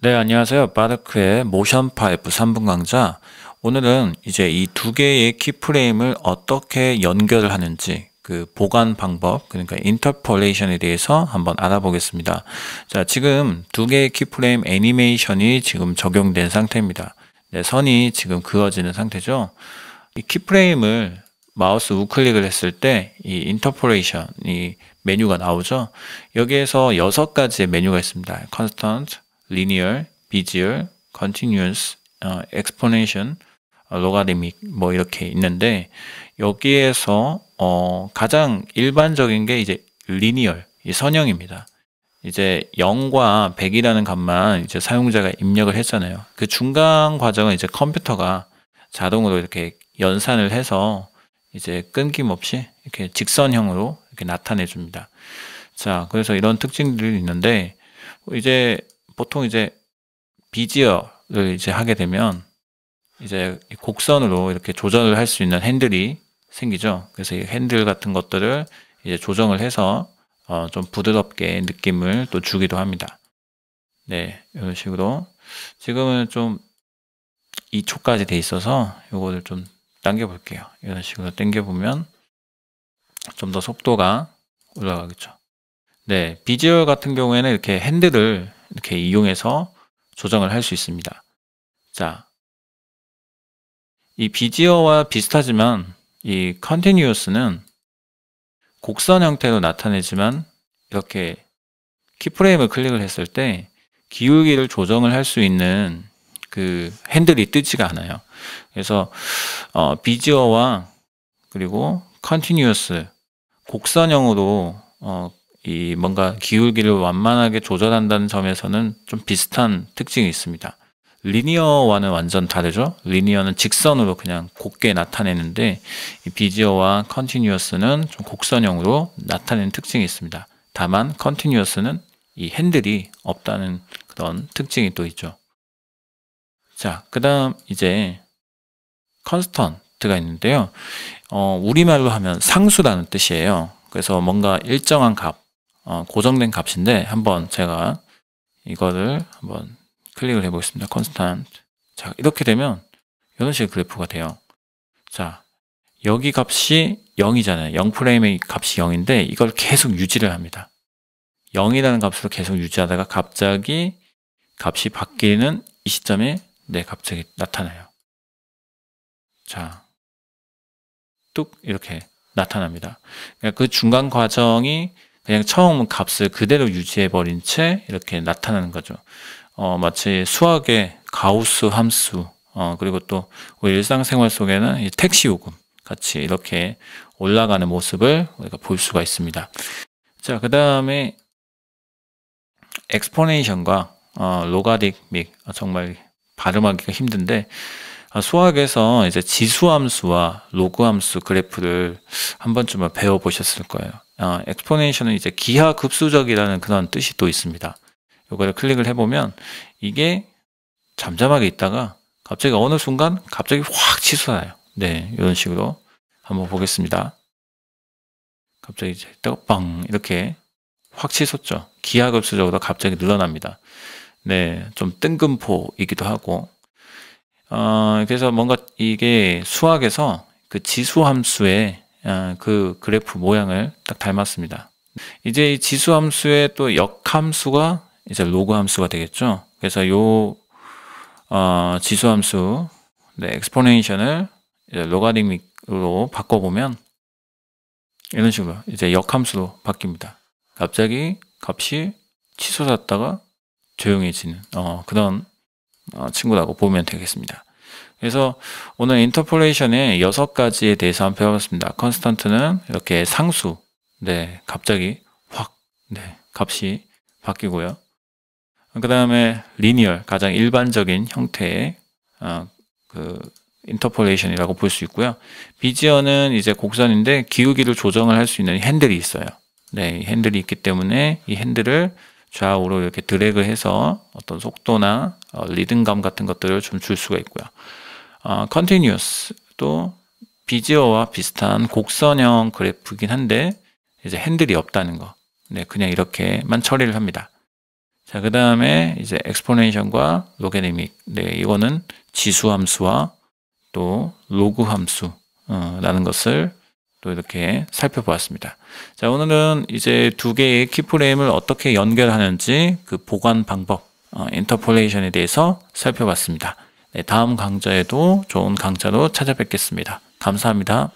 네, 안녕하세요. 빠르크의 모션 파이프 3분 강좌. 오늘은 이제 이 두 개의 키프레임을 어떻게 연결을 하는지 그 보관 방법, 그러니까 인터폴레이션에 대해서 한번 알아보겠습니다. 자, 지금 두 개의 키프레임 애니메이션이 지금 적용된 상태입니다. 네, 선이 지금 그어지는 상태죠. 이 키프레임을 마우스 우클릭을 했을 때 이 인터폴레이션 이 메뉴가 나오죠. 여기에서 여섯 가지의 메뉴가 있습니다. 컨스턴트, 리니얼, 비지얼, 컨티뉴어스, 엑스포네이션, 로가리믹 뭐 이렇게 있는데 여기에서 어, 가장 일반적인 게 이제 리니얼, 이 선형입니다. 이제 0과 100이라는 값만 이제 사용자가 입력을 했잖아요. 그 중간 과정은 이제 컴퓨터가 자동으로 이렇게 연산을 해서 이제 끊김없이 이렇게 직선형으로 이렇게 나타내 줍니다. 자, 그래서 이런 특징들이 있는데 이제 보통 이제 비지어를 이제 하게 되면 이제 곡선으로 이렇게 조절을 할 수 있는 핸들이 생기죠. 그래서 이 핸들 같은 것들을 이제 조정을 해서 어, 좀 부드럽게 느낌을 또 주기도 합니다. 네, 이런 식으로 지금은 좀 2초까지 돼 있어서 이거를 좀 당겨 볼게요. 이런 식으로 당겨 보면 좀 더 속도가 올라가겠죠. 네, 비주얼 같은 경우에는 이렇게 핸들을 이렇게 이용해서 조정을 할 수 있습니다. 자, 이 비지어와 비슷하지만 이 컨티뉴어스는 곡선 형태로 나타내지만 이렇게 키프레임을 클릭을 했을 때 기울기를 조정을 할 수 있는 그 핸들이 뜨지가 않아요. 그래서 어, 비지어와 그리고 컨티뉴어스 곡선형으로 어, 이 뭔가 기울기를 완만하게 조절한다는 점에서는 좀 비슷한 특징이 있습니다. 리니어와는 완전 다르죠. 리니어는 직선으로 그냥 곱게 나타내는데 비지어와 컨티뉴어스는 좀 곡선형으로 나타내는 특징이 있습니다. 다만 컨티뉴어스는 이 핸들이 없다는 그런 특징이 또 있죠. 자, 그다음 이제 컨스턴트가 있는데요. 어, 우리말로 하면 상수라는 뜻이에요. 그래서 뭔가 일정한 값 어, 고정된 값인데 한번 제가 이거를 한번 클릭을 해보겠습니다. 컨스탄트. 자, 이렇게 되면 이런 식의 그래프가 돼요. 자, 여기 값이 0이잖아요. 0프레임의 값이 0인데 이걸 계속 유지를 합니다. 0이라는 값으로 계속 유지하다가 갑자기 값이 바뀌는 이 시점에 내 네, 갑자기 나타나요. 자, 뚝 이렇게 나타납니다. 그러니까 그 중간 과정이 그냥 처음 값을 그대로 유지해버린 채 이렇게 나타나는 거죠. 어, 마치 수학의 가우스 함수, 어, 그리고 또 우리 일상생활 속에는 택시 요금 같이 이렇게 올라가는 모습을 우리가 볼 수가 있습니다. 자, 그 다음에 엑스포네이션과 어, 로가리믹 어, 정말 발음하기가 힘든데 어, 수학에서 이제 지수함수와 로그함수 그래프를 한 번쯤은 배워보셨을 거예요. 어, 엑스포네이션은 이제 기하급수적이라는 그런 뜻이 또 있습니다. 요거를 클릭을 해보면 이게 잠잠하게 있다가 갑자기 어느 순간 갑자기 확 치솟아요. 네, 이런 식으로 한번 보겠습니다. 갑자기 이제 떡빵 이렇게 확 치솟죠. 기하급수적으로 갑자기 늘어납니다. 네, 좀 뜬금포이기도 하고. 어, 그래서 뭔가 이게 수학에서 그 지수함수의 아, 그 그래프 모양을 딱 닮았습니다. 이제 이 지수 함수의 또 역함수가 이제 로그 함수가 되겠죠. 그래서 요 어, 지수 함수 네, 엑스포네이션을 로가리믹으로 바꿔보면 이런 식으로 이제 역함수로 바뀝니다. 갑자기 값이 치솟았다가 조용해지는 어, 그런 어, 친구라고 보면 되겠습니다. 그래서 오늘 인터폴레이션의 여섯 가지에 대해서 한번 배워봤습니다. 컨스턴트는 이렇게 상수, 네, 갑자기 확, 네, 값이 바뀌고요. 그 다음에 리니얼, 가장 일반적인 형태의 어, 그 인터폴레이션이라고 볼 수 있고요. 비지어는 이제 곡선인데 기울기를 조정을 할 수 있는 핸들이 있어요. 네, 핸들이 있기 때문에 이 핸들을 좌우로 이렇게 드래그 해서 어떤 속도나 어, 리듬감 같은 것들을 좀 줄 수가 있고요. 어, continuous 또 비지어와 비슷한 곡선형 그래프긴 한데 이제 핸들이 없다는 거. 네, 그냥 이렇게만 처리를 합니다. 자, 그 다음에 이제 엑스포네이션과 로게네믹. 네, 이거는 지수 함수와 또 로그 함수라는 어, 것을 또 이렇게 살펴보았습니다. 자, 오늘은 이제 두 개의 키프레임을 어떻게 연결하는지 그 보관 방법, 인터폴레이션에 어, 대해서 살펴봤습니다. 네, 다음 강좌에도 좋은 강좌로 찾아뵙겠습니다. 감사합니다.